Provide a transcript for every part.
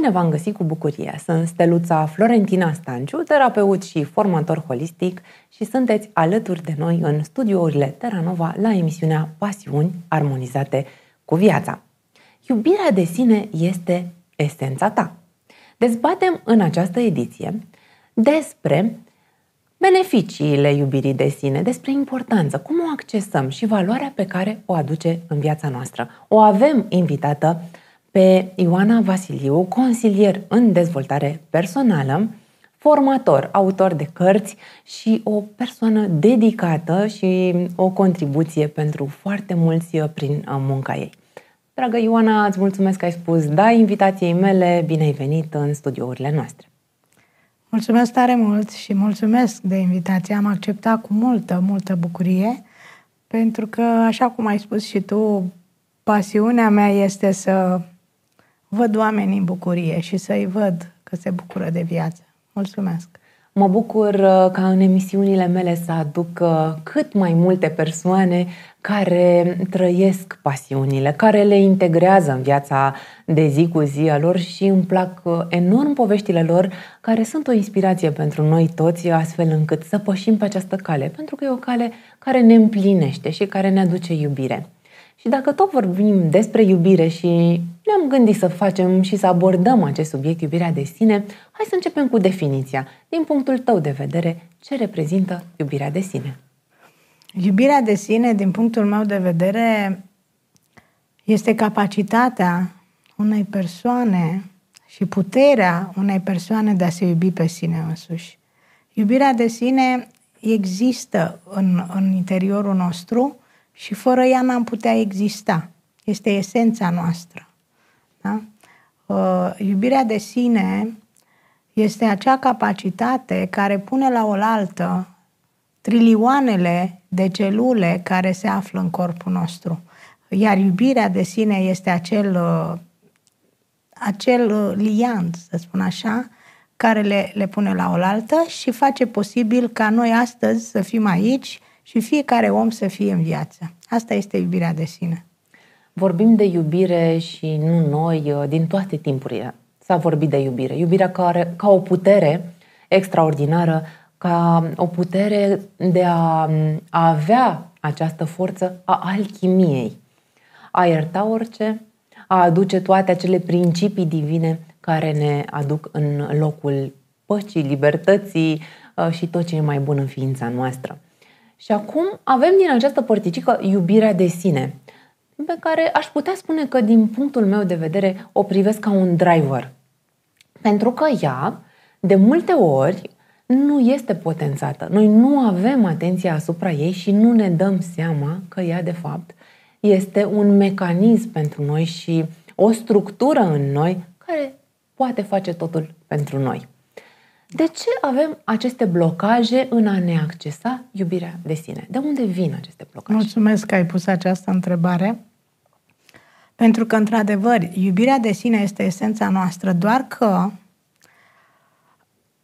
Bine v-am găsit cu bucurie! Sunt Steluța Florentina Stanciu, terapeut și formator holistic și sunteți alături de noi în studiourile Terranova la emisiunea Pasiuni armonizate cu viața. Iubirea de sine este esența ta. Dezbatem în această ediție despre beneficiile iubirii de sine, despre importanță, cum o accesăm și valoarea pe care o aduce în viața noastră. O avem invitată uh, pe Ioana Vasiliu, consilier în dezvoltare personală, formator, autor de cărți și o persoană dedicată și o contribuție pentru foarte mulți prin uh, munca ei. Dragă Ioana, îți mulțumesc că ai spus da invitației mele, bine ai venit în studiourile noastre. Mulțumesc tare mult și mulțumesc de invitație. Am acceptat cu multă, multă bucurie, pentru că, așa cum ai spus și tu, pasiunea mea este să văd oamenii în bucurie și să-i văd că se bucură de viață. Mulțumesc! Mă bucur uh, ca în emisiunile mele să aduc uh, cât mai multe persoane care trăiesc pasiunile, care le integrează în viața de zi cu zi a lor și îmi plac uh, enorm poveștile lor, care sunt o inspirație pentru noi toți, astfel încât să pășim pe această cale, pentru că e o cale care ne împlinește și care ne aduce iubire. Și dacă tot vorbim despre iubire și ne-am gândit să facem și să abordăm acest subiect, iubirea de sine, hai să începem cu definiția. Din punctul tău de vedere, ce reprezintă iubirea de sine? Iubirea de sine, din punctul meu de vedere, este capacitatea unei persoane și puterea unei persoane de a se iubi pe sine însuși. Iubirea de sine există în, în interiorul nostru și fără ea n-am putea exista. Este esența noastră. Da? Uh, iubirea de sine este acea capacitate care pune la oaltă trilioanele de celule care se află în corpul nostru. Iar iubirea de sine este acel, uh, acel uh, liant, să spun așa, care le, le pune la oaltă și face posibil ca noi astăzi să fim aici și fiecare om să fie în viață. Asta este iubirea de sine. Vorbim de iubire și nu noi, uh, din toate timpurile s-a vorbit de iubire. Iubirea care, ca o putere extraordinară, ca o putere de a, mm, a avea această forță a alchimiei, a ierta orice, a aduce toate acele principii divine care ne aduc în locul păcii, libertății uh, și tot ce e mai bun în ființa noastră. Și acum avem din această părticică iubirea de sine, pe care aș putea spune că, din punctul meu de vedere, o privesc ca un driver. Pentru că ea, de multe ori, nu este potențată. Noi nu avem atenția asupra ei și nu ne dăm seama că ea, de fapt, este un mecanism pentru noi și o structură în noi care poate face totul pentru noi. De ce avem aceste blocaje în a ne accesa iubirea de sine? De unde vin aceste blocaje? Mulțumesc că ai pus această întrebare. Pentru că, într-adevăr, iubirea de sine este esența noastră, doar că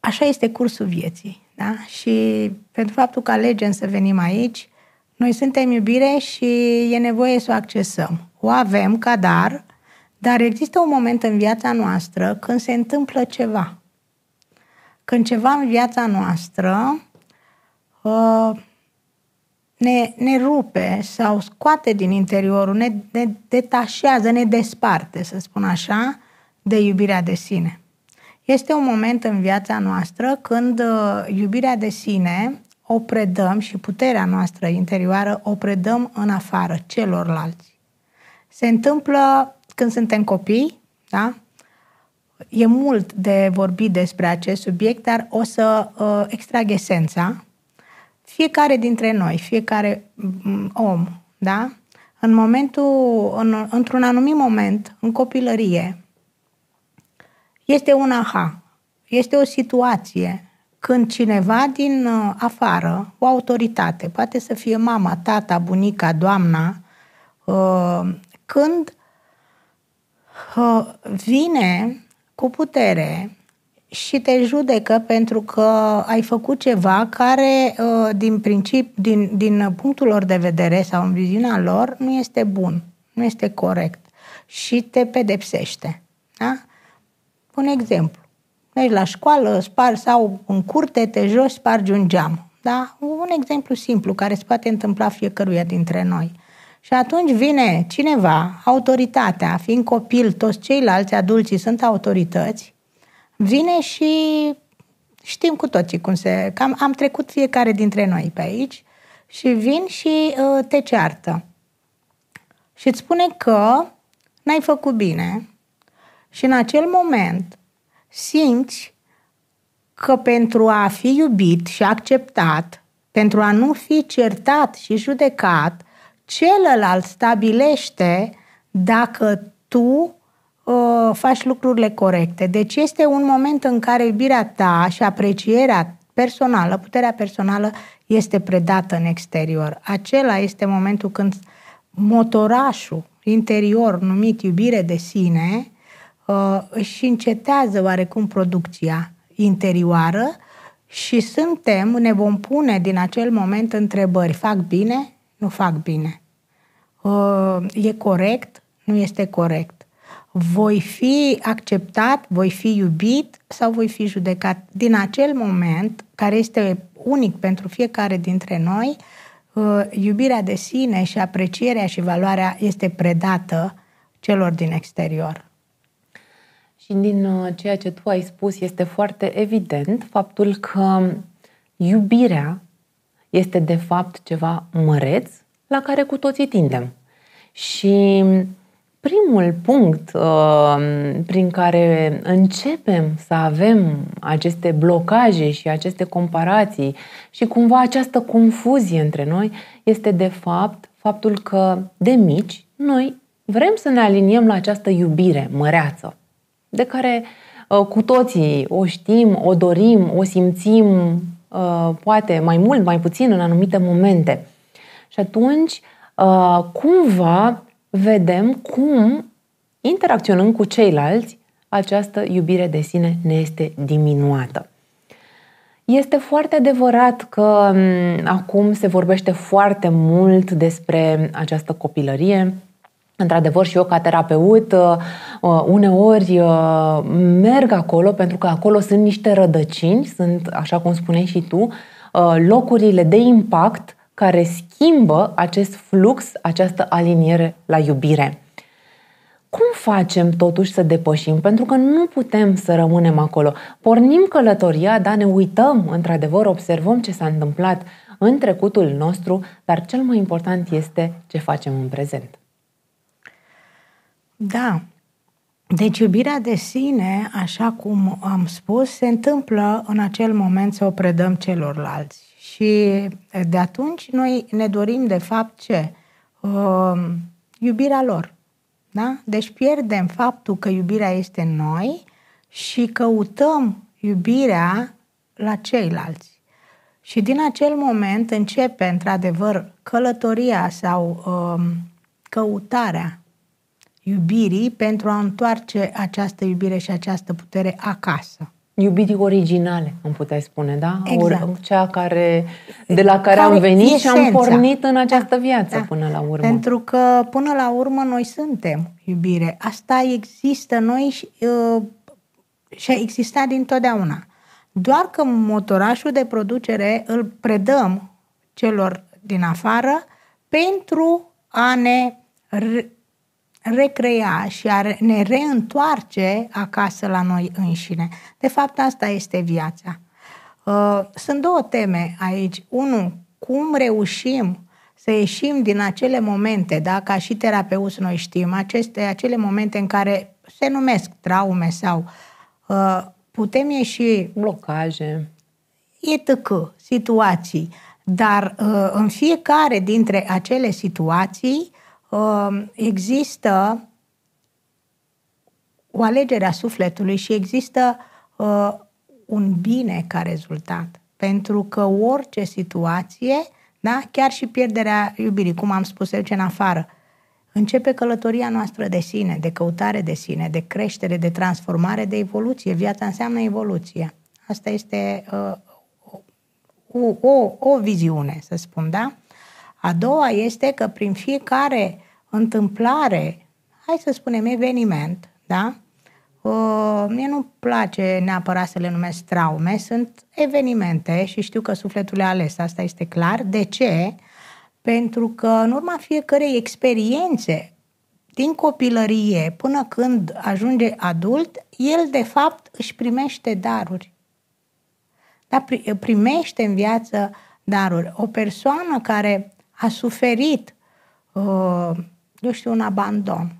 așa este cursul vieții. Da? Și pentru faptul că alegem să venim aici, noi suntem iubire și e nevoie să o accesăm. O avem ca dar, dar există un moment în viața noastră când se întâmplă ceva când ceva în viața noastră uh, ne, ne rupe sau scoate din interiorul, ne, ne detașează, ne desparte, să spun așa, de iubirea de sine. Este un moment în viața noastră când uh, iubirea de sine o predăm și puterea noastră interioară o predăm în afară, celorlalți. Se întâmplă când suntem copii, da? E mult de vorbit despre acest subiect, dar o să uh, extrag esența. Fiecare dintre noi, fiecare mm, om, da? În momentul, în, într-un anumit moment, în copilărie, este un aha, este o situație când cineva din uh, afară, o autoritate, poate să fie mama, tata, bunica, doamna, uh, când uh, vine cu putere și te judecă pentru că ai făcut ceva care, uh, din, princip, din, din punctul lor de vedere sau în viziunea lor, nu este bun, nu este corect și te pedepsește. Da? Un exemplu. Mergi la școală, spar sau în curte, te joci, spargi un geam. Da? Un exemplu simplu care se poate întâmpla fiecăruia dintre noi. Și atunci vine cineva, autoritatea, fiind copil, toți ceilalți adulții sunt autorități, vine și știm cu toții cum se... Cam am trecut fiecare dintre noi pe aici și vin și uh, te ceartă. Și îți spune că n-ai făcut bine și în acel moment simți că pentru a fi iubit și acceptat, pentru a nu fi certat și judecat, celălalt stabilește dacă tu uh, faci lucrurile corecte. Deci este un moment în care iubirea ta și aprecierea personală, puterea personală este predată în exterior. Acela este momentul când motorașul interior numit iubire de sine uh, își încetează oarecum producția interioară și suntem, ne vom pune din acel moment întrebări, fac bine, nu fac bine. Uh, e corect? Nu este corect. Voi fi acceptat, voi fi iubit sau voi fi judecat? Din acel moment, care este unic pentru fiecare dintre noi, uh, iubirea de sine și aprecierea și valoarea este predată celor din exterior. Și din uh, ceea ce tu ai spus, este foarte evident faptul că iubirea este de fapt ceva măreț la care cu toții tindem. Și primul punct uh, prin care începem să avem aceste blocaje și aceste comparații și cumva această confuzie între noi este de fapt faptul că de mici noi vrem să ne aliniem la această iubire măreață de care uh, cu toții o știm, o dorim, o simțim Uh, poate mai mult, mai puțin în anumite momente. Și atunci, uh, cumva, vedem cum, interacționând cu ceilalți, această iubire de sine ne este diminuată. Este foarte adevărat că mm, acum se vorbește foarte mult despre această copilărie, Într-adevăr, și eu, ca terapeut, uh, uneori uh, merg acolo pentru că acolo sunt niște rădăcini, sunt, așa cum spuneai și tu, uh, locurile de impact care schimbă acest flux, această aliniere la iubire. Cum facem totuși să depășim? Pentru că nu putem să rămânem acolo. Pornim călătoria, dar ne uităm, într-adevăr, observăm ce s-a întâmplat în trecutul nostru, dar cel mai important este ce facem în prezent. Da. Deci iubirea de sine, așa cum am spus, se întâmplă în acel moment să o predăm celorlalți. Și de atunci noi ne dorim de fapt ce? Uh, iubirea lor. Da? Deci pierdem faptul că iubirea este în noi și căutăm iubirea la ceilalți. Și din acel moment începe, într-adevăr, călătoria sau um, căutarea iubirii pentru a întoarce această iubire și această putere acasă. Iubirii originale, am putea spune, da? Exact. Or, cea care, de la care, care am venit esența. și am pornit în această da, viață da. până la urmă. Pentru că până la urmă noi suntem iubire. Asta există noi și, uh, și a existat dintotdeauna. Doar că motorașul de producere îl predăm celor din afară pentru a ne recrea și a ne reîntoarce acasă la noi înșine. De fapt, asta este viața. Uh, sunt două teme aici. Unu, cum reușim să ieșim din acele momente, da, ca și terapeuți noi știm, aceste, acele momente în care se numesc traume sau uh, putem ieși... Blocaje. Etc. situații. Dar uh, în fiecare dintre acele situații uh, Um, există o alegere a sufletului și există uh, un bine ca rezultat. Pentru că orice situație, da, chiar și pierderea iubirii, cum am spus eu, ce în afară, începe călătoria noastră de sine, de căutare de sine, de creștere, de transformare, de evoluție. Viața înseamnă evoluție. Asta este uh, o, o, o viziune, să spun, da? A doua este că prin fiecare întâmplare, hai să spunem eveniment, da? Uh, mie nu place neapărat să le numesc traume, sunt evenimente și știu că sufletul le-a ales, asta este clar. De ce? Pentru că în urma fiecarei experiențe din copilărie până când ajunge adult, el de fapt își primește daruri. Dar primește în viață daruri. O persoană care a suferit, uh, nu știu, un abandon.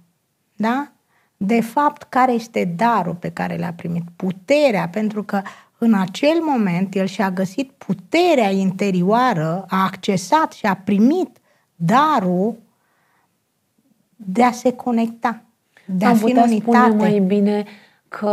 Da? De fapt, care este darul pe care l-a primit? Puterea, pentru că în acel moment el și-a găsit puterea interioară, a accesat și a primit darul de a se conecta, de Am a fi în unitate. spune mai bine că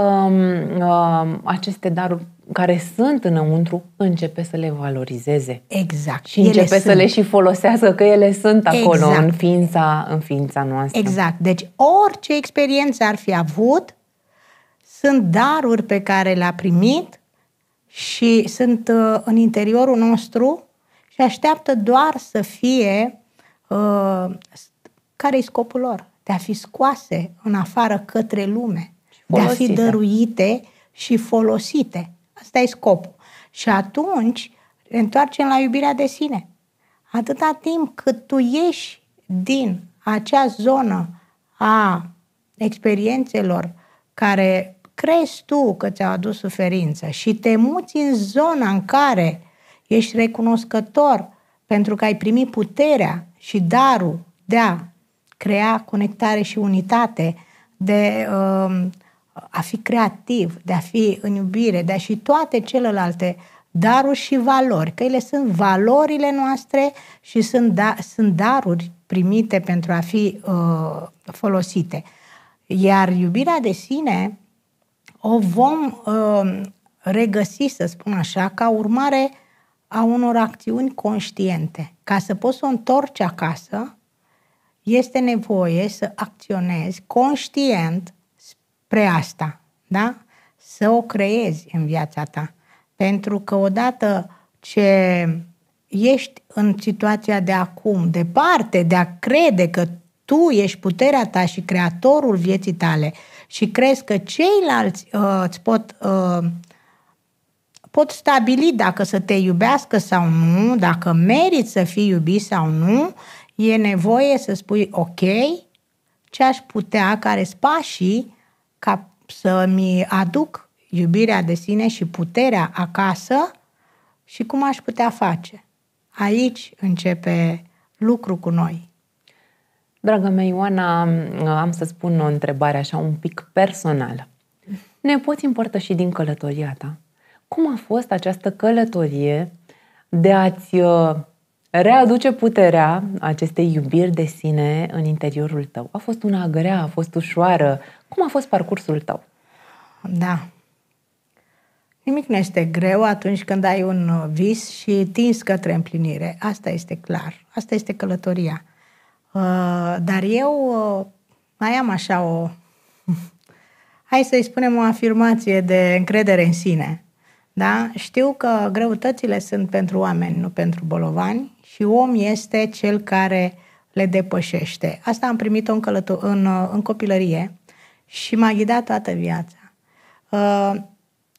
uh, aceste daruri care sunt înăuntru începe să le valorizeze. Exact. Și începe ele să sunt. le și folosească, că ele sunt acolo exact. în, ființa, în ființa noastră. Exact. Deci orice experiență ar fi avut, sunt daruri pe care le-a primit și sunt uh, în interiorul nostru și așteaptă doar să fie uh, care e scopul lor? De a fi scoase în afară către lume, folosite. de a fi dăruite și folosite. Asta e scopul. Și atunci întoarcem la iubirea de sine. Atâta timp cât tu ieși din acea zonă a experiențelor care crezi tu că ți-au adus suferință și te muți în zona în care ești recunoscător pentru că ai primit puterea și darul de a crea conectare și unitate, de uh, a fi creativ, de a fi în iubire, de a și toate celelalte daruri și valori, că ele sunt valorile noastre și sunt, da, sunt daruri primite pentru a fi uh, folosite. Iar iubirea de sine o vom uh, regăsi, să spun așa, ca urmare a unor acțiuni conștiente. Ca să poți să o întorci acasă, este nevoie să acționezi conștient spre asta, da? Să o creezi în viața ta. Pentru că odată ce ești în situația de acum, departe de a crede că tu ești puterea ta și creatorul vieții tale și crezi că ceilalți uh, îți pot, uh, pot stabili dacă să te iubească sau nu, dacă meriți să fii iubit sau nu, e nevoie să spui ok, ce aș putea, care spașii ca să-mi aduc iubirea de sine și puterea acasă și cum aș putea face. Aici începe lucru cu noi. Dragă mea Ioana, am să spun o întrebare așa un pic personală. Ne poți împărtăși din călătoria ta? Cum a fost această călătorie de a-ți uh, readuce puterea acestei iubiri de sine în interiorul tău. A fost una grea, a fost ușoară. Cum a fost parcursul tău? Da. Nimic nu este greu atunci când ai un vis și tins către împlinire. Asta este clar. Asta este călătoria. Uh, dar eu uh, mai am așa o... Hai să-i spunem o afirmație de încredere în sine. Da? Știu că greutățile sunt pentru oameni, nu pentru bolovani și om este cel care le depășește. Asta am primit-o în, călător- în, în copilărie și m-a ghidat toată viața. Uh,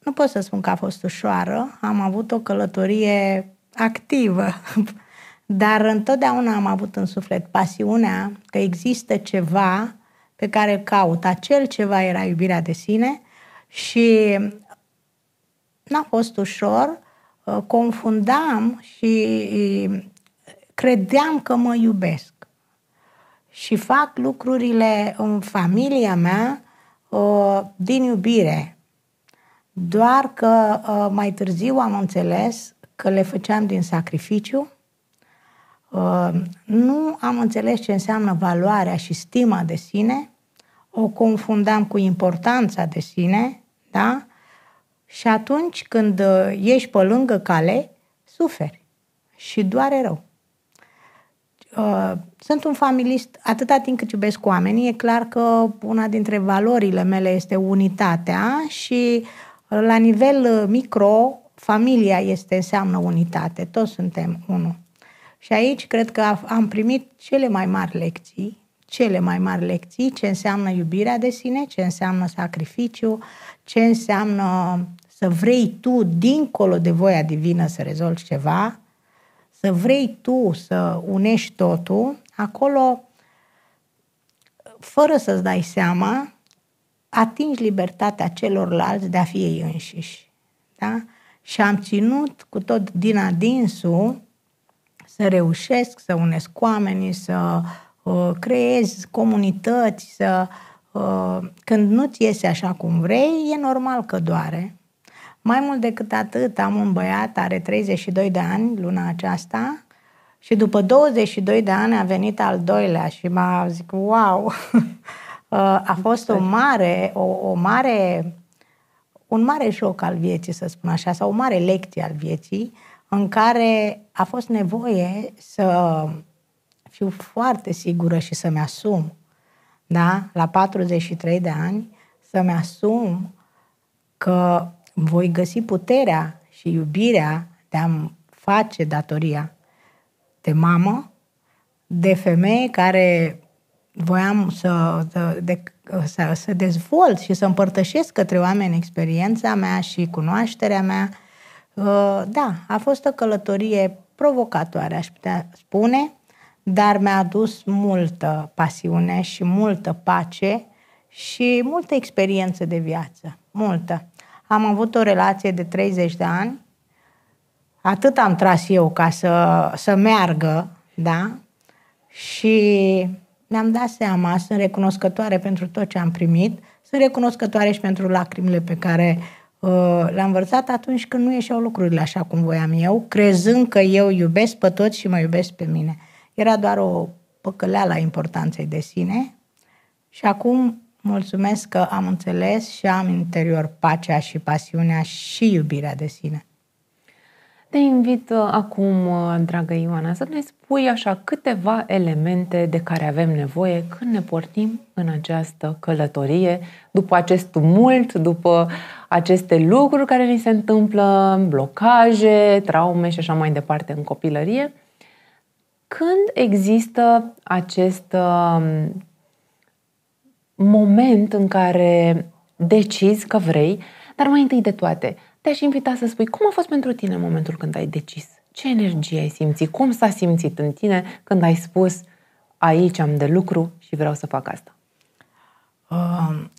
nu pot să spun că a fost ușoară, am avut o călătorie activă, dar întotdeauna am avut în suflet pasiunea că există ceva pe care îl caut. Acel ceva era iubirea de sine și n-a fost ușor, uh, confundam și credeam că mă iubesc. Și fac lucrurile în familia mea ă, din iubire. Doar că ă, mai târziu am înțeles că le făceam din sacrificiu. Ă, nu am înțeles ce înseamnă valoarea și stima de sine. O confundam cu importanța de sine, da? Și atunci când ieși pe lângă cale, suferi. Și doare rău. Uh, sunt un familist atâta timp cât iubesc oamenii. E clar că una dintre valorile mele este unitatea și uh, la nivel uh, micro, familia este înseamnă unitate. Toți suntem unul. Și aici cred că am primit cele mai mari lecții, cele mai mari lecții, ce înseamnă iubirea de sine, ce înseamnă sacrificiu, ce înseamnă să vrei tu, dincolo de voia divină, să rezolvi ceva, să vrei tu să unești totul, acolo, fără să-ți dai seama, atingi libertatea celorlalți de a fi ei înșiși. Da? Și am ținut cu tot din adinsul să reușesc să unesc oamenii, să uh, creez comunități, să uh, când nu-ți iese așa cum vrei, e normal că doare. Mai mult decât atât, am un băiat, are 32 de ani luna aceasta și după 22 de ani a venit al doilea și m-a zic, wow, uh, a fost o mare, o, o mare, un mare joc al vieții, să spun așa, sau o mare lecție al vieții, în care a fost nevoie să fiu foarte sigură și să-mi asum, da, la 43 de ani, să-mi asum că voi găsi puterea și iubirea de a-mi face datoria de mamă, de femeie care voiam să, să, de, să, să dezvolt și să împărtășesc către oameni experiența mea și cunoașterea mea. Uh, da, a fost o călătorie provocatoare, aș putea spune, dar mi-a adus multă pasiune și multă pace și multă experiență de viață. Multă. Am avut o relație de 30 de ani, atât am tras eu ca să, să meargă, da? Și mi-am dat seama, sunt recunoscătoare pentru tot ce am primit, sunt recunoscătoare și pentru lacrimile pe care uh, le-am vărsat atunci când nu ieșeau lucrurile așa cum voiam eu, crezând că eu iubesc pe toți și mă iubesc pe mine. Era doar o păcăleală a importanței de sine și acum Mulțumesc că am înțeles și am în interior pacea și pasiunea și iubirea de sine. Te invit uh, acum, uh, dragă Ioana, să ne spui așa câteva elemente de care avem nevoie când ne pornim în această călătorie, după acest tumult, după aceste lucruri care ni se întâmplă, blocaje, traume și așa mai departe în copilărie. Când există acest uh, moment în care decizi că vrei, dar mai întâi de toate, te-aș invita să spui cum a fost pentru tine momentul când ai decis, ce energie ai simțit, cum s-a simțit în tine când ai spus aici am de lucru și vreau să fac asta. Um...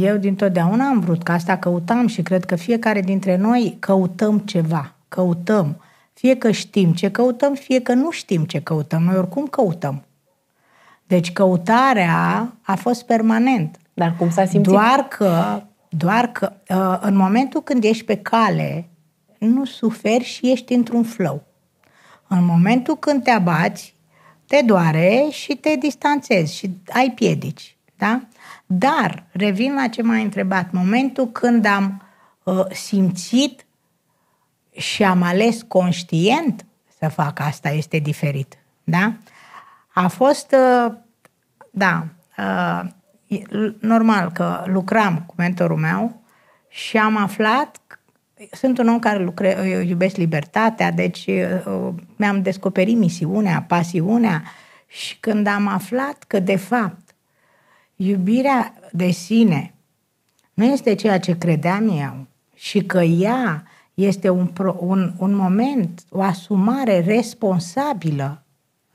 Eu dintotdeauna am vrut, că asta căutam și cred că fiecare dintre noi căutăm ceva, căutăm. Fie că știm ce căutăm, fie că nu știm ce căutăm. Noi oricum căutăm. Deci căutarea a fost permanent. Dar cum s-a simțit? Doar că, doar că uh, în momentul când ești pe cale, nu suferi și ești într-un flow. În momentul când te abați, te doare și te distanțezi și ai piedici. Da? Dar, revin la ce m-ai întrebat, momentul când am uh, simțit și am ales conștient să fac asta este diferit. Da? A fost, uh, da, uh, normal că lucram cu mentorul meu și am aflat sunt un om care lucre, eu iubesc libertatea, deci uh, mi-am descoperit misiunea, pasiunea și când am aflat că, de fapt, iubirea de sine nu este ceea ce credeam eu și că ea este un, un, un moment, o asumare responsabilă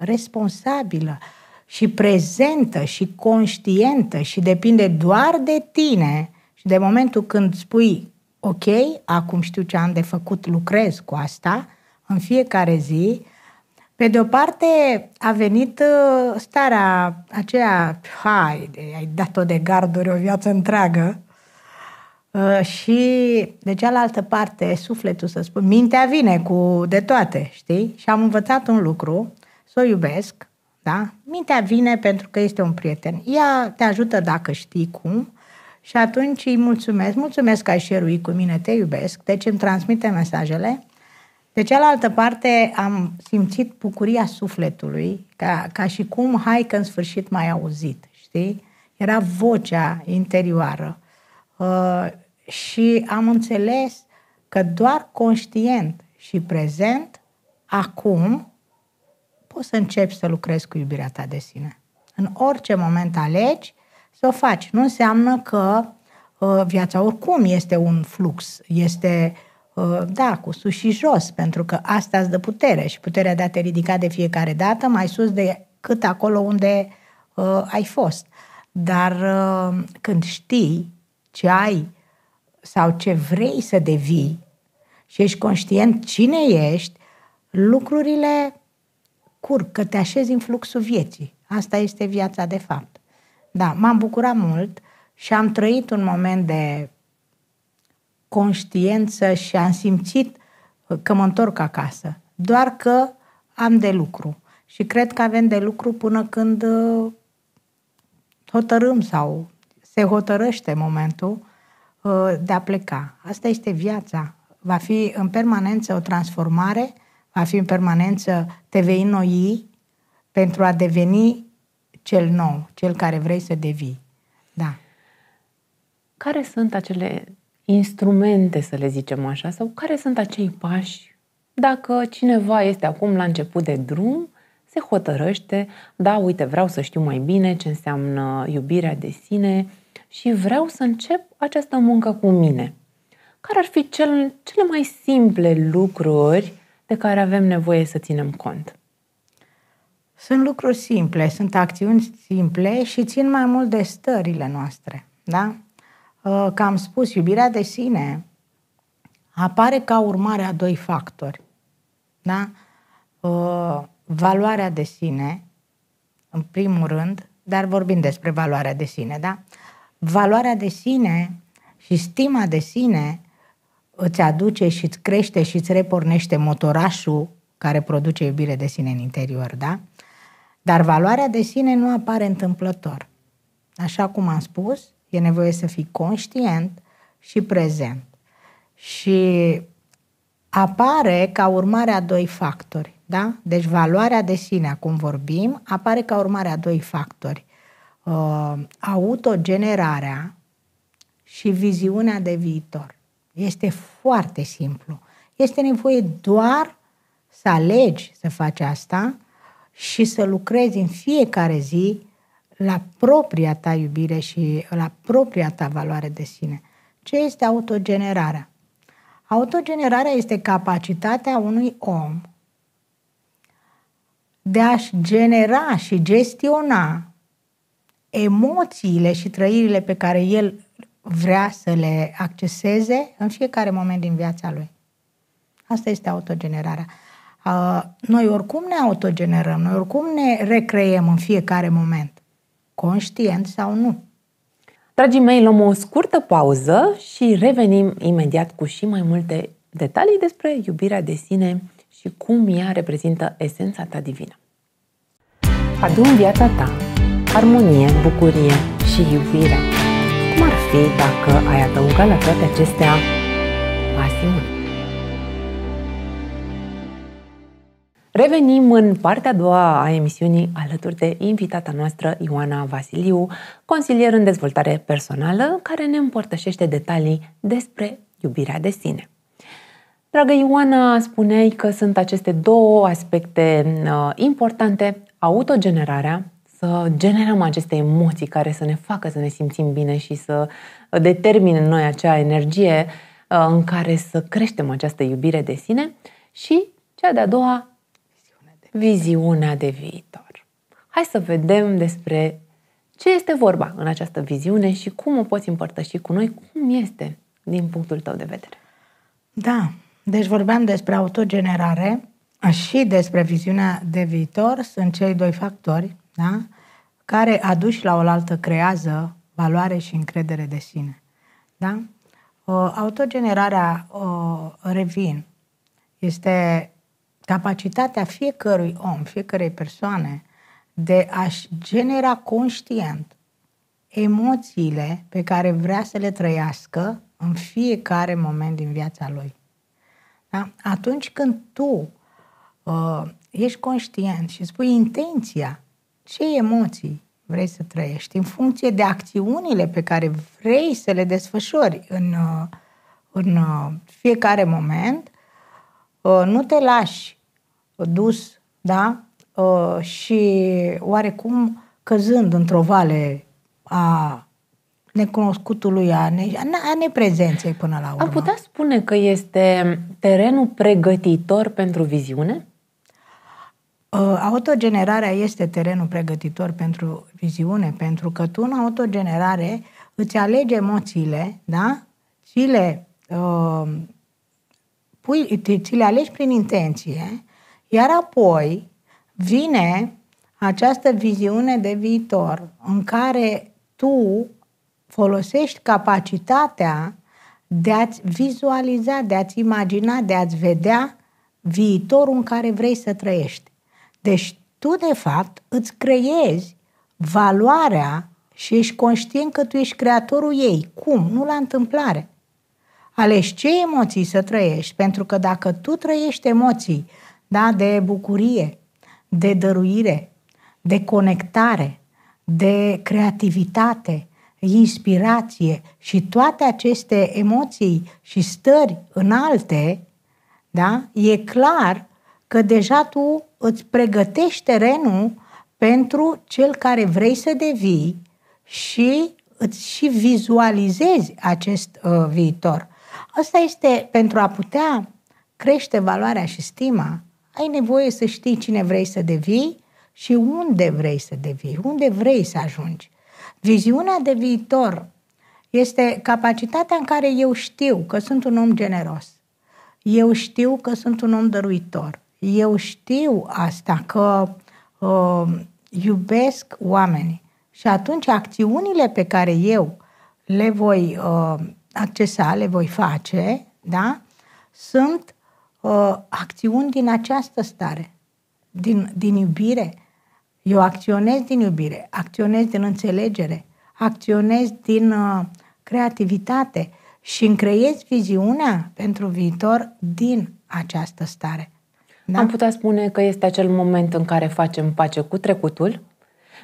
responsabilă și prezentă și conștientă și depinde doar de tine și de momentul când spui ok, acum știu ce am de făcut, lucrez cu asta în fiecare zi, pe de o parte a venit uh, starea aceea, hai, ai dat-o de garduri o viață întreagă, uh, și de cealaltă parte, sufletul să spun, mintea vine cu de toate, știi? Și am învățat un lucru, să o iubesc, da? Mintea vine pentru că este un prieten. Ea te ajută dacă știi cum și atunci îi mulțumesc. Mulțumesc că ai șerui cu mine, te iubesc, deci îmi transmite mesajele. De cealaltă parte, am simțit bucuria sufletului, ca, ca și cum, hai că în sfârșit mai auzit, știi? Era vocea interioară. Uh, și am înțeles că doar conștient și prezent, acum, poți să începi să lucrezi cu iubirea ta de sine. În orice moment alegi să o faci. Nu înseamnă că uh, viața oricum este un flux, este, uh, da, cu sus și jos, pentru că asta îți dă putere și puterea de a te ridica de fiecare dată mai sus de cât acolo unde uh, ai fost. Dar uh, când știi ce ai sau ce vrei să devii și ești conștient cine ești, lucrurile încurc, că te așezi în fluxul vieții. Asta este viața de fapt. Da, m-am bucurat mult și am trăit un moment de conștiență și am simțit că mă întorc acasă. Doar că am de lucru. Și cred că avem de lucru până când uh, hotărâm sau se hotărăște momentul uh, de a pleca. Asta este viața. Va fi în permanență o transformare a fi în permanență, te vei înnoi pentru a deveni cel nou, cel care vrei să devii. Da. Care sunt acele instrumente, să le zicem așa, sau care sunt acei pași dacă cineva este acum la început de drum, se hotărăște, da, uite, vreau să știu mai bine ce înseamnă iubirea de sine și vreau să încep această muncă cu mine. Care ar fi cel, cele mai simple lucruri de care avem nevoie să ținem cont? Sunt lucruri simple, sunt acțiuni simple și țin mai mult de stările noastre. Da? Uh, că am spus, iubirea de sine apare ca urmare a doi factori. Da? Uh, valoarea de sine, în primul rând, dar vorbim despre valoarea de sine, da? Valoarea de sine și stima de sine îți aduce și îți crește și îți repornește motorașul care produce iubire de sine în interior, da? Dar valoarea de sine nu apare întâmplător. Așa cum am spus, e nevoie să fii conștient și prezent. Și apare ca urmare a doi factori, da? Deci valoarea de sine, acum vorbim, apare ca urmare a doi factori. Uh, autogenerarea și viziunea de viitor. Este foarte simplu. Este nevoie doar să alegi să faci asta și să lucrezi în fiecare zi la propria ta iubire și la propria ta valoare de sine. Ce este autogenerarea? Autogenerarea este capacitatea unui om de a-și genera și gestiona emoțiile și trăirile pe care el vrea să le acceseze în fiecare moment din viața lui. Asta este autogenerarea. Uh, noi oricum ne autogenerăm, noi oricum ne recreăm în fiecare moment, conștient sau nu. Dragii mei, luăm o scurtă pauză și revenim imediat cu și mai multe detalii despre iubirea de sine și cum ea reprezintă esența ta divină. Adu în viața ta armonie, bucurie și iubirea fi dacă ai adăugat la toate acestea pasiuni. Revenim în partea a doua a emisiunii alături de invitata noastră Ioana Vasiliu, consilier în dezvoltare personală, care ne împărtășește detalii despre iubirea de sine. Dragă Ioana, spuneai că sunt aceste două aspecte uh, importante, autogenerarea să generăm aceste emoții care să ne facă să ne simțim bine și să determine în noi acea energie uh, în care să creștem această iubire de sine și cea de-a doua, viziunea de viitor. Hai să vedem despre ce este vorba în această viziune și cum o poți împărtăși cu noi, cum este din punctul tău de vedere. Da, deci vorbeam despre autogenerare și despre viziunea de viitor, sunt cei doi factori da? care aduși la oaltă creează valoare și încredere de sine. Da? Autogenerarea, revin, este capacitatea fiecărui om, fiecărei persoane de a-și genera conștient emoțiile pe care vrea să le trăiască în fiecare moment din viața lui. Da? Atunci când tu uh, ești conștient și spui intenția ce emoții vrei să trăiești, în funcție de acțiunile pe care vrei să le desfășori în, uh, în uh, fiecare moment, uh, nu te lași dus, da? Și oarecum căzând într-o vale a necunoscutului, a, ne, a neprezenței până la urmă. Am putea spune că este terenul pregătitor pentru viziune? Uh, autogenerarea este terenul pregătitor pentru viziune, pentru că tu în autogenerare îți alegi emoțiile, da? Și le, uh, pui, ți le alegi prin intenție, iar apoi vine această viziune de viitor în care tu folosești capacitatea de a-ți vizualiza, de a-ți imagina, de a-ți vedea viitorul în care vrei să trăiești. Deci tu, de fapt, îți creezi valoarea și ești conștient că tu ești creatorul ei. Cum? Nu la întâmplare. Alegi ce emoții să trăiești, pentru că dacă tu trăiești emoții da, de bucurie, de dăruire, de conectare, de creativitate, inspirație și toate aceste emoții și stări înalte, da, e clar că deja tu îți pregătești terenul pentru cel care vrei să devii și îți și vizualizezi acest uh, viitor. Asta este pentru a putea crește valoarea și stima, ai nevoie să știi cine vrei să devii și unde vrei să devii, unde vrei să ajungi. Viziunea de viitor este capacitatea în care eu știu că sunt un om generos, eu știu că sunt un om dăruitor, eu știu asta, că uh, iubesc oamenii. Și atunci acțiunile pe care eu le voi uh, accesa, le voi face, da, sunt uh, acțiuni din această stare, din, din iubire. Eu acționez din iubire, acționez din înțelegere, acționez din uh, creativitate și îmi creez viziunea pentru viitor din această stare. Da? Am putea spune că este acel moment în care facem pace cu trecutul,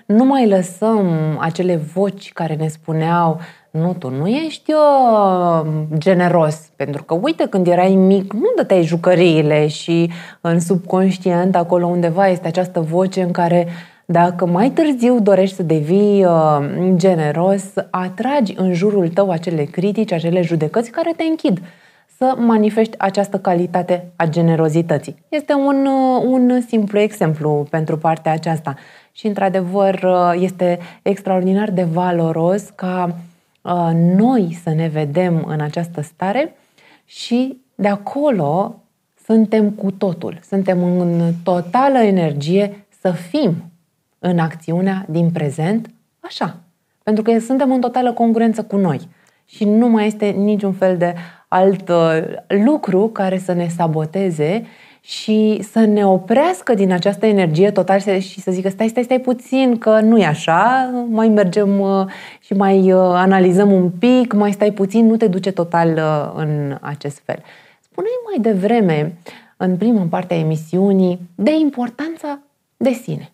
nu mai lăsăm acele voci care ne spuneau nu, tu nu ești eu ă, generos, pentru că uite, când erai mic, nu dăteai jucăriile și în subconștient, acolo undeva, este această voce în care dacă mai târziu dorești să devii uh, generos, atragi în jurul tău acele critici, acele judecăți care te închid să manifesti această calitate a generozității. Este un, uh, un simplu exemplu pentru partea aceasta. Și, într-adevăr, uh, este extraordinar de valoros ca uh, noi să ne vedem în această stare și de acolo suntem cu totul. Suntem în totală energie să fim în acțiunea din prezent așa. Pentru că suntem în totală congruență cu noi și nu mai este niciun fel de alt uh, lucru care să ne saboteze și să ne oprească din această energie total și să zică stai, stai, stai puțin că nu e așa, mai mergem uh, și mai uh, analizăm un pic, mai stai puțin, nu te duce total în acest fel. Spuneai mai devreme, în prima parte a emisiunii, de importanța de sine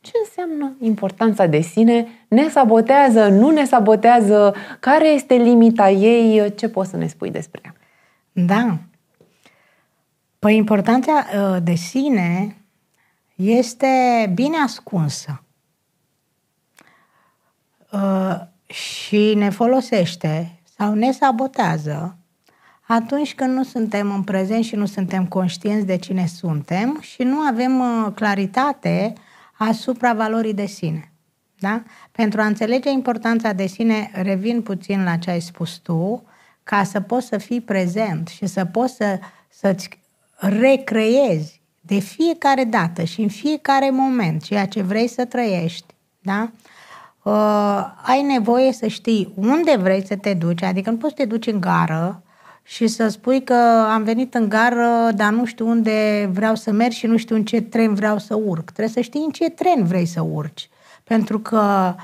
ce înseamnă importanța de sine, ne sabotează, nu ne sabotează, care este limita ei, ce poți să ne spui despre ea? Da. Păi importanța uh, de sine este bine ascunsă uh, și ne folosește sau ne sabotează atunci când nu suntem în prezent și nu suntem conștienți de cine suntem și nu avem uh, claritate uh, asupra valorii de sine. Da? Pentru a înțelege importanța de sine, revin puțin la ce ai spus tu, ca să poți să fii prezent și să poți să, să-ți recreezi de fiecare dată și în fiecare moment ceea ce vrei să trăiești. Da? Uh, ai nevoie să știi unde vrei să te duci, adică nu poți să te duci în gară și să spui că am venit în gară, dar nu știu unde vreau să merg și nu știu în ce tren vreau să urc. Trebuie să știi în ce tren vrei să urci. Pentru că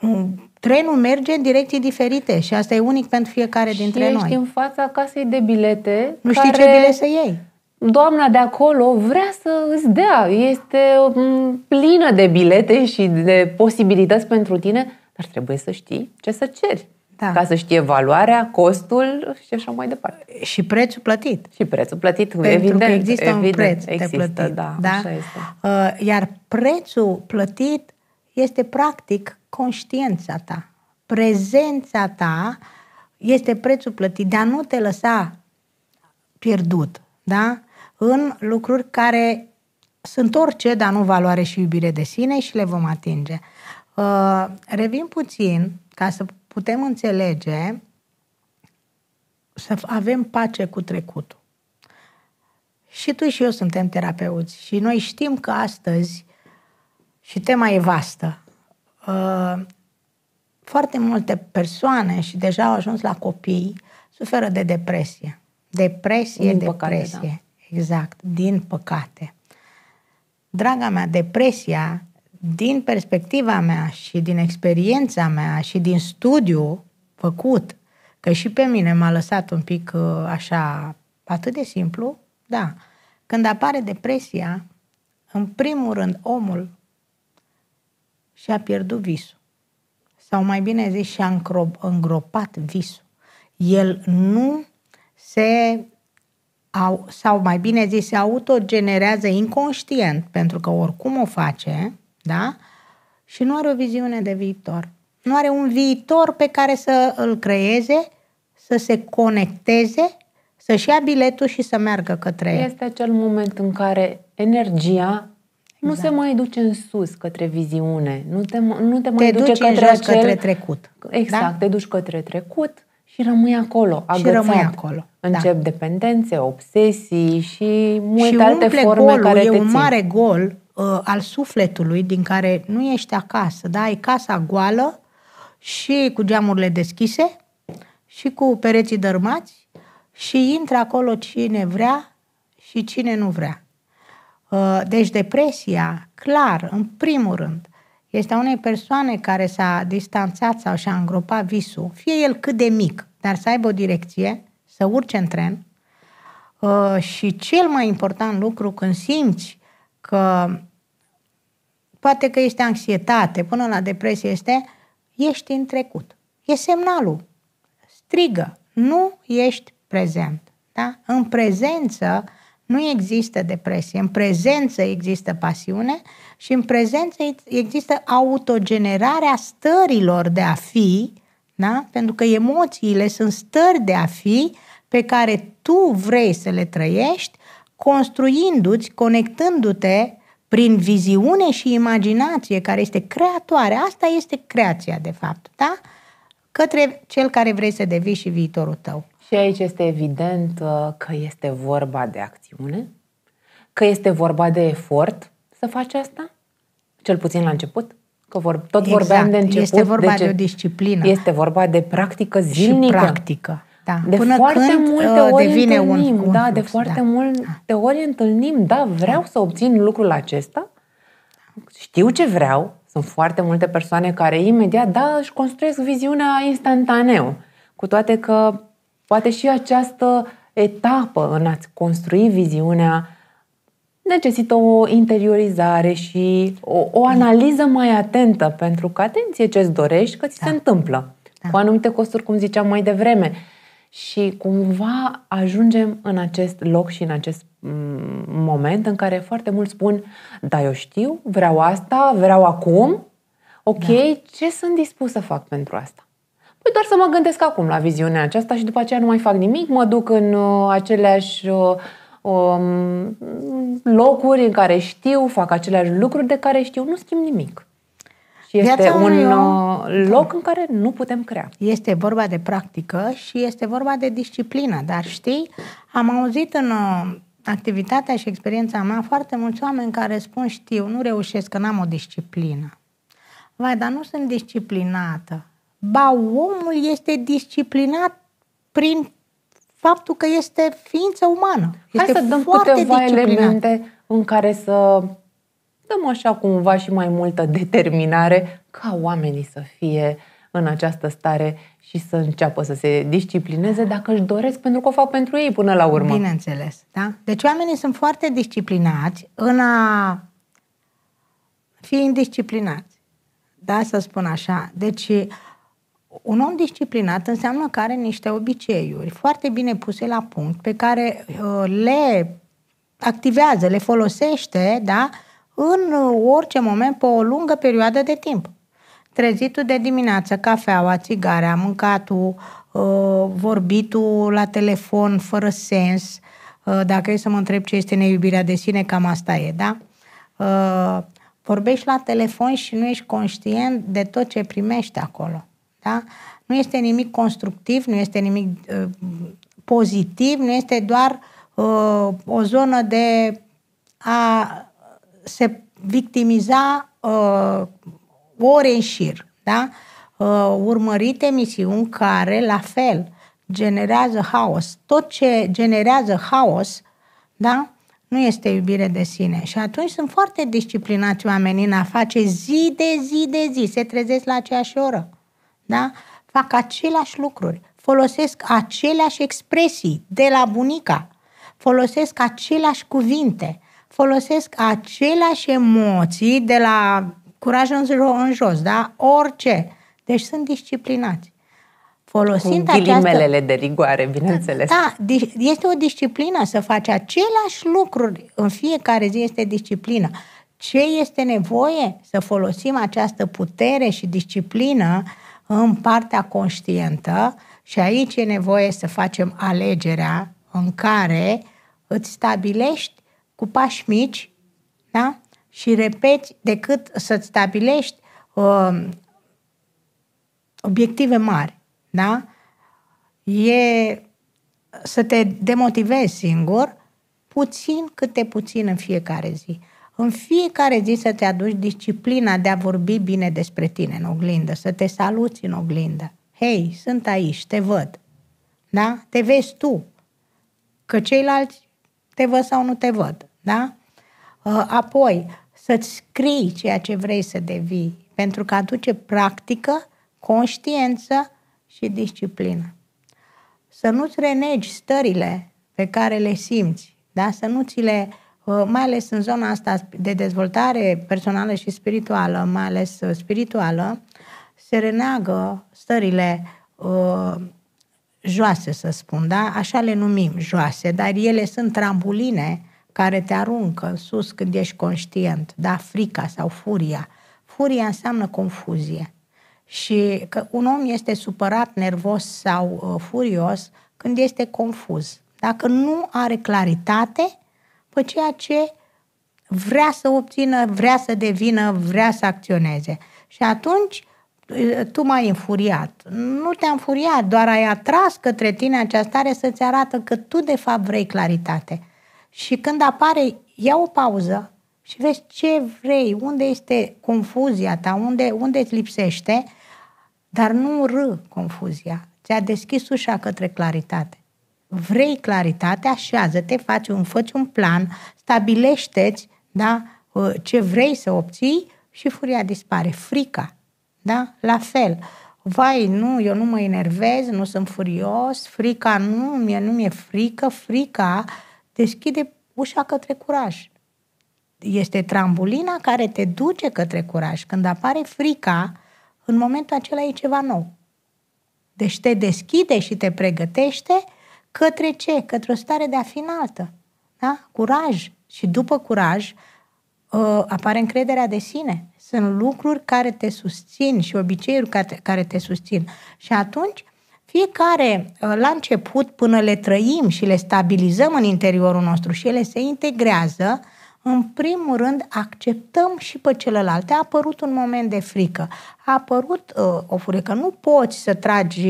mm, trenul merge în direcții diferite și asta e unic pentru fiecare și dintre ești noi. în fața casei de bilete. Nu care... știi ce bilete să iei doamna de acolo vrea să îți dea, este mm, plină de bilete și de posibilități pentru tine, dar trebuie să știi ce să ceri da. ca să știe valoarea, costul și așa mai departe. Și prețul plătit. Și prețul plătit, Pentru evident. Pentru că există evident, un preț există, de plătit. Da, da? Așa este. Uh, iar prețul plătit este practic conștiința ta. Prezența ta este prețul plătit de a nu te lăsa pierdut, da? În lucruri care sunt orice, dar nu valoare și iubire de sine și le vom atinge. Uh, revin puțin ca să putem înțelege să avem pace cu trecutul. Și tu și eu suntem terapeuți și noi știm că astăzi și tema e vastă. Uh, foarte multe persoane și deja au ajuns la copii suferă de depresie. Depresie, din depresie. Păcate, da. Exact, din păcate. Draga mea, depresia din perspectiva mea și din experiența mea și din studiu făcut, că și pe mine m-a lăsat un pic uh, așa atât de simplu, da. Când apare depresia, în primul rând omul și-a pierdut visul. Sau mai bine zis, și-a îngropat visul. El nu se sau mai bine zis, se autogenerează inconștient, pentru că oricum o face, da? Și nu are o viziune de viitor. Nu are un viitor pe care să îl creeze, să se conecteze, să-și ia biletul și să meargă către el. Este acel moment în care energia nu da. se mai duce în sus către viziune, nu te, nu te mai te duce duci către, jos, acel... către trecut. Da? Exact, da? te duci către trecut și rămâi acolo, agățat. Și rămâi acolo. Da. Încep da. dependențe, obsesii și multe și alte forme gol, care e te un țin. mare gol uh, al sufletului din care nu ești acasă, da? Ai casa goală și cu geamurile deschise și cu pereții dărmați și intră acolo cine vrea și cine nu vrea. Uh, deci depresia, clar, în primul rând, este a unei persoane care s-a distanțat sau și-a îngropat visul, fie el cât de mic, dar să aibă o direcție, să urce în tren, Uh, și cel mai important lucru când simți că poate că este anxietate, până la depresie este, ești în trecut. E semnalul. Strigă. Nu ești prezent. Da? În prezență nu există depresie. În prezență există pasiune și în prezență există autogenerarea stărilor de a fi, da? pentru că emoțiile sunt stări de a fi pe care tu vrei să le trăiești construindu-ți, conectându-te prin viziune și imaginație care este creatoare. Asta este creația, de fapt, da? Către cel care vrei să devii și viitorul tău. Și aici este evident uh, că este vorba de acțiune, că este vorba de efort să faci asta, cel puțin la început, că vor, tot exact. vorbeam de exact. început. Este vorba de, ce, de o disciplină. Este vorba de practică zilnică. Și practică. Da. De Până foarte când multe uh, ori devine întâlnim, un, un da, flux, de foarte da. multe ori întâlnim, da, vreau da. să obțin lucrul acesta, știu ce vreau, sunt foarte multe persoane care imediat, da, își construiesc viziunea instantaneu, cu toate că poate și această etapă în a-ți construi viziunea necesită o interiorizare și o, o mm. analiză mai atentă, pentru că atenție ce-ți dorești, că ți da. se întâmplă. Da. Cu anumite costuri, cum ziceam mai devreme și cumva ajungem în acest loc și în acest mm, moment în care foarte mulți spun da, eu știu, vreau asta, vreau acum, ok, da. ce sunt dispus să fac pentru asta? Păi doar să mă gândesc acum la viziunea aceasta și după aceea nu mai fac nimic, mă duc în uh, aceleași uh, um, locuri în care știu, fac aceleași lucruri de care știu, nu schimb nimic este Viața un loc în care nu putem crea. Este vorba de practică și este vorba de disciplină. Dar știi, am auzit în uh, activitatea și experiența mea foarte mulți oameni care spun știu, nu reușesc că n-am o disciplină. Vai, dar nu sunt disciplinată. Ba, omul este disciplinat prin faptul că este ființă umană. Hai să dăm câteva elemente în care să dăm așa cumva și mai multă determinare ca oamenii să fie în această stare și să înceapă să se disciplineze dacă își doresc, pentru că o fac pentru ei până la urmă. Bineînțeles, da? Deci oamenii sunt foarte disciplinați în a fi indisciplinați, da, să spun așa. Deci un om disciplinat înseamnă că are niște obiceiuri foarte bine puse la punct, pe care uh, le activează, le folosește, da, uh, în uh, orice moment pe o lungă perioadă de timp. Trezitul de dimineață, cafeaua, țigarea, mâncatul, uh, vorbitul la telefon fără sens, uh, dacă e să mă întreb ce este neiubirea de sine, cam asta e, da? Vorbești la telefon și nu ești conștient de tot ce primești acolo, da? Nu este nimic constructiv, nu este nimic pozitiv, nu este doar o zonă de a se victimiza uh, ore în șir, da? Uh, urmărit emisiuni care, la fel, generează haos. Tot ce generează haos, da? Nu este iubire de sine. Și atunci sunt foarte disciplinați oamenii în a face zi de zi de zi. Se trezesc la aceeași oră. Da? Fac aceleași lucruri. Folosesc aceleași expresii de la bunica. Folosesc aceleași cuvinte folosesc aceleași emoții de la curaj în, în jos, da? Orice. Deci sunt disciplinați. Folosind Cu ghilimelele această... de rigoare, bineînțeles. Da, da este o disciplină să faci aceleași lucruri. În fiecare zi este disciplină. Ce este nevoie? Să folosim această putere și disciplină în partea conștientă și aici e nevoie să facem alegerea în care îți stabilești cu pași mici da? și repeti decât să-ți stabilești uh, obiective mari. Da? E să te demotivezi singur puțin câte puțin în fiecare zi. În fiecare zi să te aduci disciplina de a vorbi bine despre tine în oglindă, să te saluți în oglindă. Hei, sunt aici, te văd. Da? Te vezi tu. Că ceilalți te văd sau nu te văd. Da? Uh, apoi, să-ți scrii ceea ce vrei să devii, pentru că aduce practică, conștiență și disciplină. Să nu-ți renegi stările pe care le simți, da? să nu ți le, uh, mai ales în zona asta de dezvoltare personală și spirituală, mai ales uh, spirituală, se reneagă stările uh, joase, să spun, da? Așa le numim joase, dar ele sunt trambuline uh, care te aruncă în sus când ești conștient, da? Frica sau furia. Furia înseamnă confuzie. Și că un om este supărat, nervos sau uh, furios când este confuz. Dacă nu are claritate pe ceea ce vrea să obțină, vrea să devină, vrea să acționeze. Și atunci uh, tu m-ai înfuriat. Nu te-am furiat, doar ai atras către tine această stare să-ți arată că tu de fapt vrei claritate. Și când apare, ia o pauză și vezi ce vrei, unde este confuzia ta, unde, unde îți lipsește, dar nu râ confuzia. Ți-a deschis ușa către claritate. Vrei claritate, așează-te, faci un, faci un plan, stabilește-ți da, ă, ce vrei să obții și furia dispare. Frica, da? La fel. Vai, nu, eu nu mă enervez, nu sunt furios, frica nu, mie nu mi-e frică, frica uh, deschide ușa către curaj. Este trambulina care te duce către curaj. Când apare frica, în momentul acela e ceva nou. Deci te deschide și te pregătește către ce? Către o stare de a fi înaltă. Da? Curaj. Și după curaj ă, apare încrederea de sine. Sunt lucruri care te susțin și obiceiuri care te, care te susțin. Și atunci fiecare uh, la început, până le trăim și le stabilizăm în interiorul nostru și ele se integrează, în primul rând acceptăm și pe celălalt. A apărut un moment de frică, a apărut uh, o că Nu poți să tragi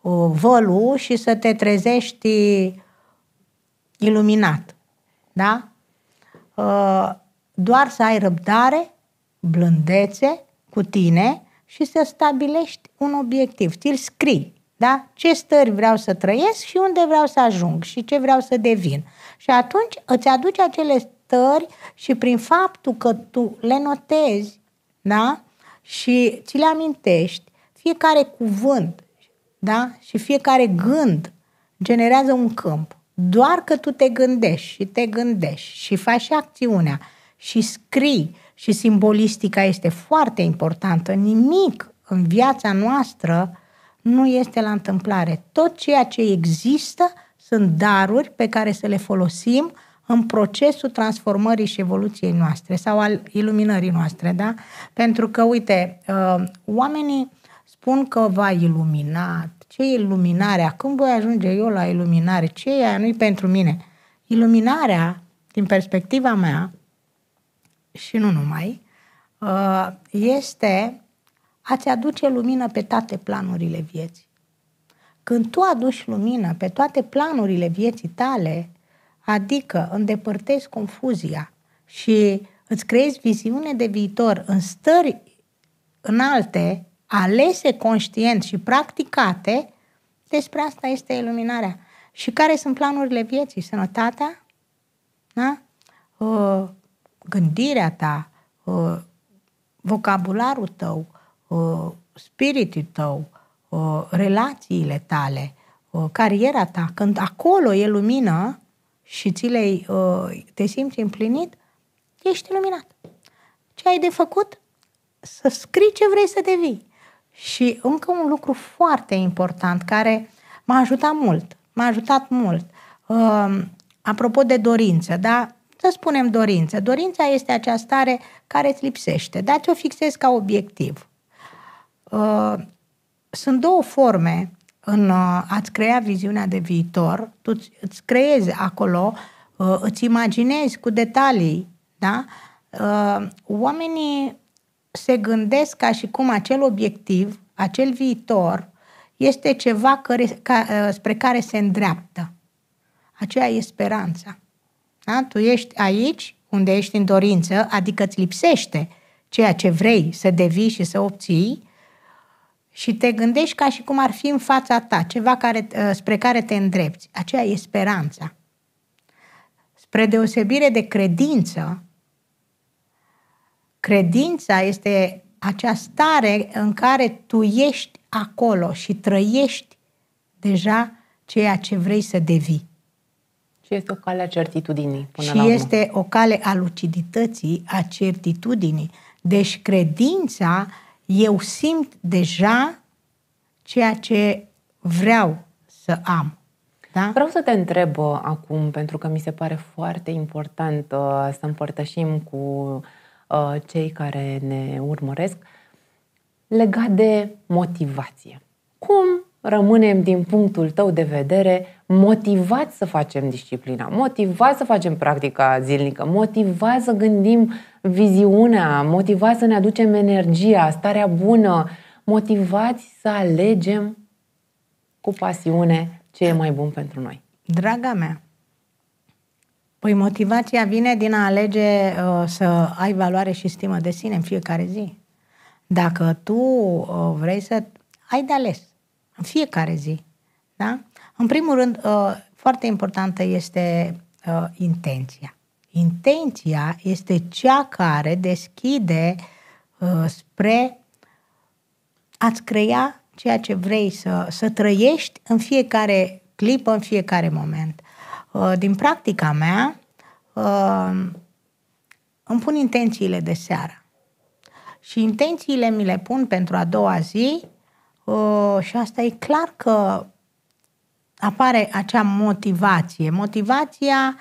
uh, vălul și să te trezești iluminat. Da? Uh, doar să ai răbdare, blândețe cu tine și să stabilești un obiectiv. Ți-l scrii. Da? Ce stări vreau să trăiesc și unde vreau să ajung și ce vreau să devin. Și atunci îți aduci acele stări și prin faptul că tu le notezi da? și ți le amintești, fiecare cuvânt da? și fiecare gând generează un câmp. Doar că tu te gândești și te gândești și faci și acțiunea și scrii și simbolistica este foarte importantă. Nimic în viața noastră nu este la întâmplare. Tot ceea ce există sunt daruri pe care să le folosim în procesul transformării și evoluției noastre sau al iluminării noastre, da? Pentru că, uite, uh, oamenii spun că va ilumina. Ce e iluminarea? Când voi ajunge eu la iluminare? Ce e aia? Nu-i pentru mine. Iluminarea, din perspectiva mea, și nu numai, uh, este ați aduce lumină pe toate planurile vieții. Când tu aduci lumină pe toate planurile vieții tale, adică îndepărtezi confuzia și îți creezi viziune de viitor în stări înalte, alese conștient și practicate, despre asta este iluminarea. Și care sunt planurile vieții? Sănătatea? Da? Uh, gândirea ta, uh, vocabularul tău, Uh, spiritul tău, uh, relațiile tale, uh, cariera ta, când acolo e lumină și ți le, te simți împlinit, ești iluminat. Ce ai de făcut? Să scrii ce vrei să devii. Și încă un lucru foarte important care m-a ajutat mult, m-a ajutat mult. Um, apropo de dorință, da? Să spunem dorință. Dorința este această stare care îți lipsește, dar ți-o fixezi ca obiectiv Uh, sunt două forme în uh, a-ți crea viziunea de viitor, tu îți creezi acolo, uh, îți imaginezi cu detalii, da? Oamenii se gândesc ca și cum acel obiectiv, acel viitor, este ceva care, ca, spre care se îndreaptă. Aceea e speranța. Da? Tu ești aici, unde ești în dorință, adică îți lipsește ceea ce vrei să devii și să obții, și te gândești ca și cum ar fi în fața ta, ceva care, uh, spre care te îndrepți. Aceea e speranța. Spre deosebire de credință, credința este acea stare în care tu ești acolo și trăiești deja ceea ce vrei să devii. Și este o cale a certitudinii. Până și la este o cale a lucidității, a certitudinii. Deci credința eu simt deja ceea ce vreau să am. Da? Vreau să te întreb uh, acum, pentru că mi se pare foarte important uh, să împărtășim cu uh, cei care ne urmăresc, legat de motivație. Cum rămânem din punctul tău de vedere motivați să facem disciplina, motivați să facem practica zilnică, motivați să gândim viziunea, motivați să ne aducem energia, starea bună, motivați să alegem cu pasiune ce e mai bun pentru noi. Draga mea, păi motivația vine din a alege uh, să ai valoare și stimă de sine în fiecare zi. Dacă tu uh, vrei să ai de ales în fiecare zi. Da? În primul rând, uh, foarte importantă este uh, intenția. Intenția este cea care deschide uh, spre a-ți crea ceea ce vrei să, să trăiești în fiecare clipă, în fiecare moment. Din practica mea, îmi pun intențiile de seară. Și intențiile mi le pun pentru a doua zi Uh, și asta e clar că apare acea motivație. Motivația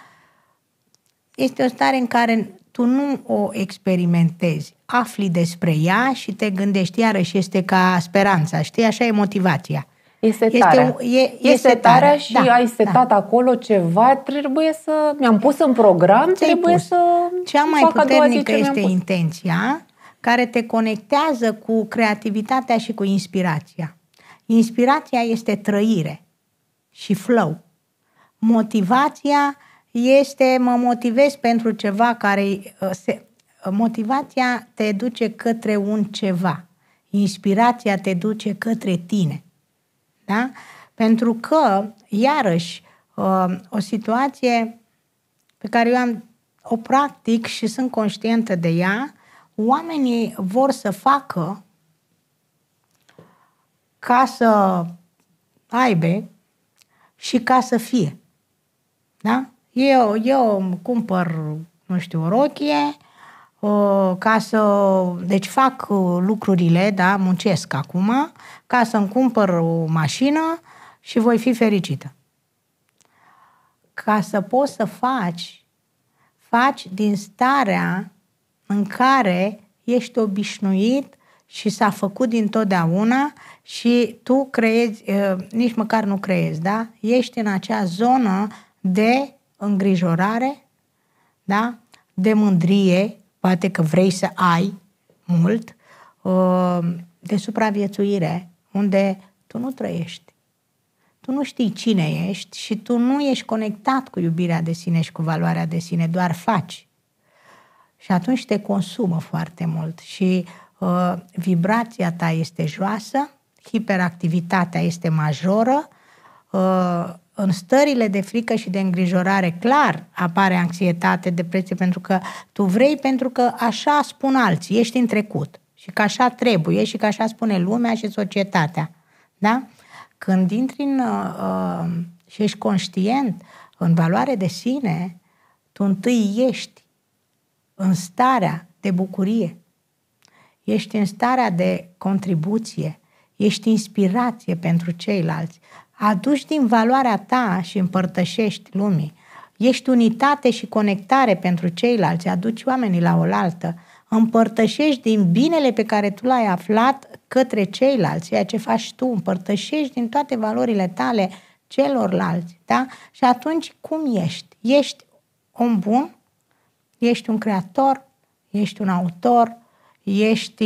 este o stare în care tu nu o experimentezi, afli despre ea și te gândești iarăși, este ca speranța, știi, așa e motivația. Este tare. Este, e, e, e setarea, și da, ai setat da. acolo ceva, trebuie să... Mi-am pus în program, Ți-ai trebuie pus. să... Cea mai fac puternică este intenția care te conectează cu creativitatea și cu inspirația. Inspirația este trăire și flow. Motivația este mă motivez pentru ceva care uh, se, uh, motivația te duce către un ceva. Inspirația te duce către tine. Da? Pentru că, iarăși, uh, o situație pe care eu am o practic și sunt conștientă de ea, oamenii vor să facă ca să aibă și ca să fie. Da? Eu, eu cumpăr, nu știu, o rochie, ca să... Deci fac lucrurile, da, muncesc acum, ca să-mi cumpăr o mașină și voi fi fericită. Ca să poți să faci, faci din starea în care ești obișnuit și s-a făcut dintotdeauna și tu creezi, uh, nici măcar nu creezi, da? Ești în acea zonă de îngrijorare, da? De mândrie, poate că vrei să ai mult, uh, de supraviețuire, unde tu nu trăiești. Tu nu știi cine ești și tu nu ești conectat cu iubirea de sine și cu valoarea de sine, doar faci și atunci te consumă foarte mult și uh, vibrația ta este joasă, hiperactivitatea este majoră, uh, în stările de frică și de îngrijorare, clar, apare anxietate, depresie, pentru că tu vrei, pentru că așa spun alții, ești în trecut și că așa trebuie și că așa spune lumea și societatea. Da? Când intri în, uh, și ești conștient în valoare de sine, tu întâi ești în starea de bucurie, ești în starea de contribuție, ești inspirație pentru ceilalți, aduci din valoarea ta și împărtășești lumii, ești unitate și conectare pentru ceilalți, aduci oamenii la oaltă, împărtășești din binele pe care tu l-ai aflat către ceilalți, ceea ce faci tu, împărtășești din toate valorile tale celorlalți, da? Și atunci cum ești? Ești om bun? Ești un creator, ești un autor, ești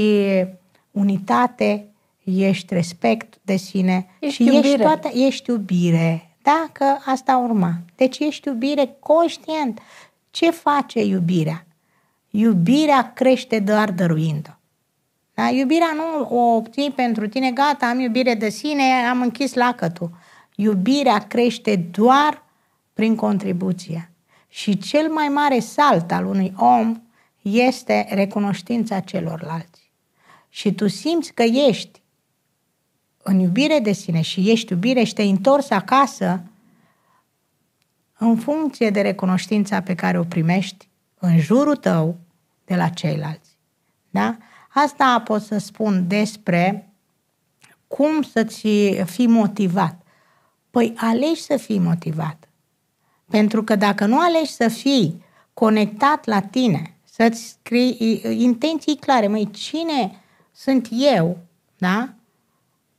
unitate, ești respect de sine ești și iubire. ești toată, ești iubire. Da, că asta urma. Deci ești iubire conștient. Ce face iubirea? Iubirea crește doar dăruind-o. Da? Iubirea nu o obții pentru tine, gata, am iubire de sine, am închis lacătul. Iubirea crește doar prin contribuție. Și cel mai mare salt al unui om este recunoștința celorlalți. Și tu simți că ești în iubire de sine și ești iubire și te-ai întors acasă în funcție de recunoștința pe care o primești în jurul tău de la ceilalți. Da? Asta pot să spun despre cum să-ți fii motivat. Păi alegi să fii motivat. Pentru că dacă nu alegi să fii conectat la tine, să-ți scrii intenții clare, măi, cine sunt eu, da?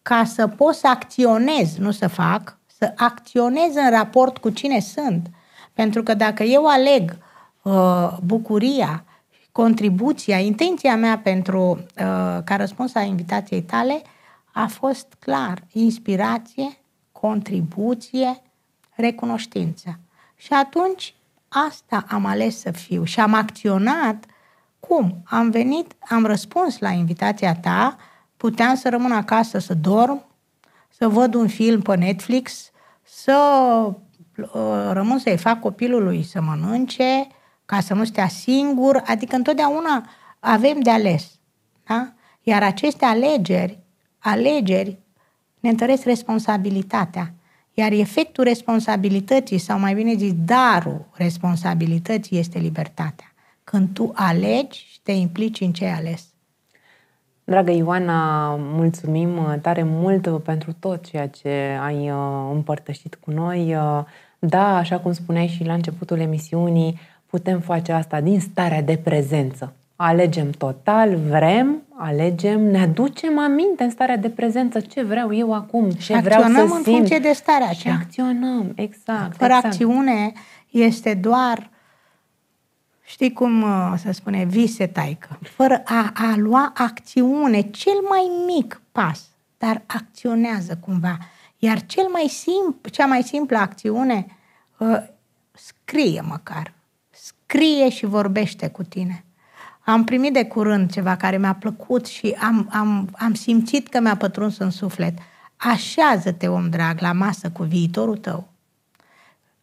Ca să pot să acționez, nu să fac, să acționez în raport cu cine sunt. Pentru că dacă eu aleg uh, bucuria, contribuția, intenția mea pentru, uh, ca răspuns a invitației tale, a fost clar inspirație, contribuție, recunoștință. Și atunci asta am ales să fiu și am acționat cum? Am venit, am răspuns la invitația ta, puteam să rămân acasă să dorm, să văd un film pe Netflix, să uh, rămân să-i fac copilului să mănânce, ca să nu stea singur, adică întotdeauna avem de ales. Da? Iar aceste alegeri, alegeri ne întăresc responsabilitatea. Iar efectul responsabilității, sau mai bine zis, darul responsabilității este libertatea. Când tu alegi și te implici în ce ai ales. Dragă Ioana, mulțumim tare mult pentru tot ceea ce ai uh, împărtășit cu noi. Uh, da, așa cum spuneai și la începutul emisiunii, putem face asta din starea de prezență. Alegem total, vrem, alegem, ne aducem aminte în starea de prezență ce vreau eu acum, ce acționăm vreau să în simt. funcție de starea aceea. acționăm, exact. Fără exact. acțiune este doar, știi cum uh, se spune, vise taică. Fără a, a lua acțiune, cel mai mic pas, dar acționează cumva. Iar cel mai simplu, cea mai simplă acțiune, uh, scrie măcar. Scrie și vorbește cu tine am primit de curând ceva care mi-a plăcut și am, am, am simțit că mi-a pătruns în suflet. Așează-te, om drag, la masă cu viitorul tău.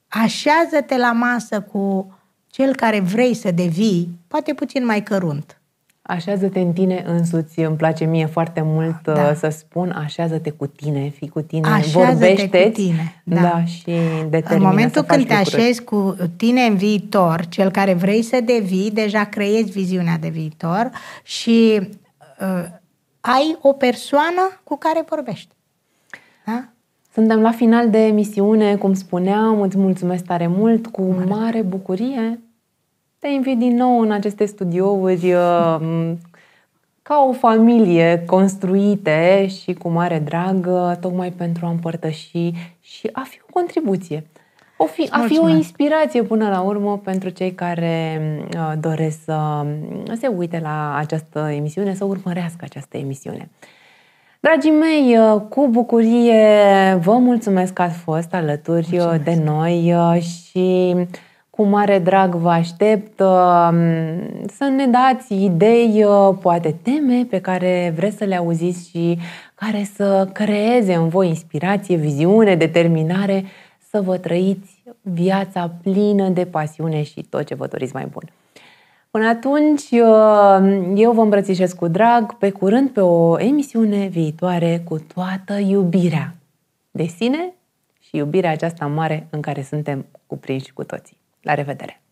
Așează-te la masă cu cel care vrei să devii, poate puțin mai cărunt, Așează-te în tine însuți, îmi place mie foarte mult da. Uh, să spun, așează-te cu tine, fii cu tine, vorbește cu tine. Da. da și în momentul când te așezi cu tine în viitor, cel care vrei să devii, deja creezi viziunea de viitor și uh, ai o persoană cu care vorbești. Da? Suntem la final de emisiune, cum spuneam, îți mulțumesc tare mult, cu mare, mare bucurie te invit din nou în aceste studiouri uh, ca o familie construite și cu mare drag, tocmai pentru a împărtăși și a fi o contribuție. O fi, a fi o inspirație până la urmă pentru cei care uh, doresc să se uite la această emisiune, să urmărească această emisiune. Dragii mei, uh, cu bucurie vă mulțumesc că ați fost alături mulțumesc. de noi și cu mare drag vă aștept um, să ne dați idei, uh, poate teme pe care vreți să le auziți și care să creeze în voi inspirație, viziune, determinare să vă trăiți viața plină de pasiune și tot ce vă doriți mai bun. Până atunci, uh, eu vă îmbrățișez cu drag, pe curând, pe o emisiune viitoare cu toată iubirea de sine și iubirea aceasta mare în care suntem cuprinși cu toții. La revedere!